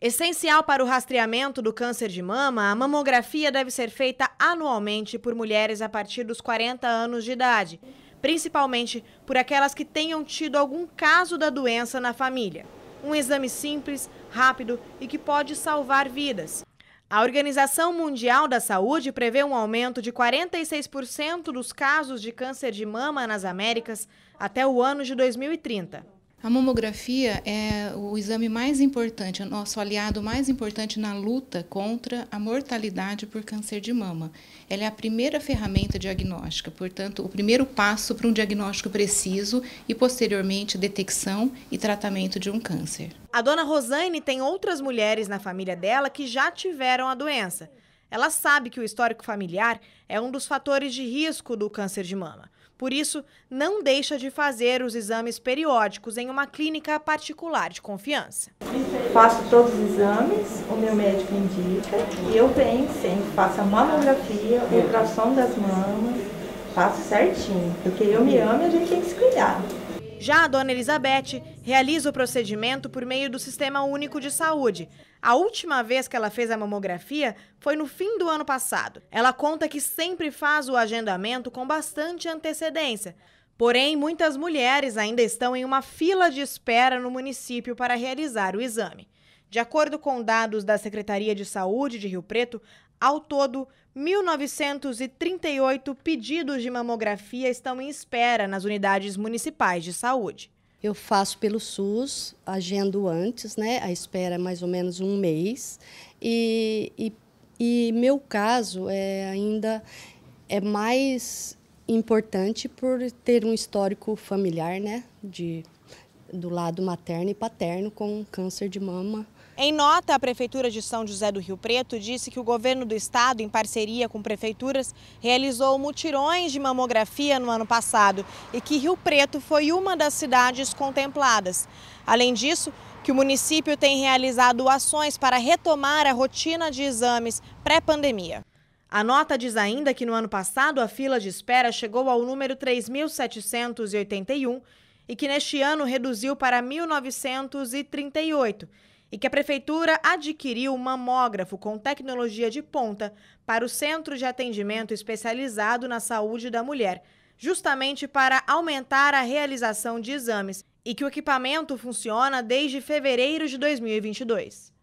Essencial para o rastreamento do câncer de mama, a mamografia deve ser feita anualmente por mulheres a partir dos 40 anos de idade, principalmente por aquelas que tenham tido algum caso da doença na família. Um exame simples, rápido e que pode salvar vidas. A Organização Mundial da Saúde prevê um aumento de 46% dos casos de câncer de mama nas Américas até o ano de 2030. A mamografia é o exame mais importante, o nosso aliado mais importante na luta contra a mortalidade por câncer de mama. Ela é a primeira ferramenta diagnóstica, portanto, o primeiro passo para um diagnóstico preciso e, posteriormente, detecção e tratamento de um câncer. A dona Rosane tem outras mulheres na família dela que já tiveram a doença. Ela sabe que o histórico familiar é um dos fatores de risco do câncer de mama. Por isso, não deixa de fazer os exames periódicos em uma clínica particular de confiança. Faço todos os exames, o meu médico indica, e eu venho sempre, faço a mamografia, ultrassom das mamas, faço certinho, porque eu me amo e a gente tem que se cuidar. Já a dona Elizabeth realiza o procedimento por meio do Sistema Único de Saúde. A última vez que ela fez a mamografia foi no fim do ano passado. Ela conta que sempre faz o agendamento com bastante antecedência. Porém, muitas mulheres ainda estão em uma fila de espera no município para realizar o exame. De acordo com dados da Secretaria de Saúde de Rio Preto, ao todo, 1.938 pedidos de mamografia estão em espera nas unidades municipais de saúde. Eu faço pelo SUS, agendo antes, né? A espera é mais ou menos um mês. E, e, e meu caso é ainda é mais importante por ter um histórico familiar, né? De, do lado materno e paterno com câncer de mama em nota, a Prefeitura de São José do Rio Preto disse que o governo do estado, em parceria com prefeituras, realizou mutirões de mamografia no ano passado e que Rio Preto foi uma das cidades contempladas. Além disso, que o município tem realizado ações para retomar a rotina de exames pré-pandemia. A nota diz ainda que no ano passado a fila de espera chegou ao número 3.781 e que neste ano reduziu para 1.938 e que a prefeitura adquiriu um mamógrafo com tecnologia de ponta para o Centro de Atendimento Especializado na Saúde da Mulher, justamente para aumentar a realização de exames, e que o equipamento funciona desde fevereiro de 2022.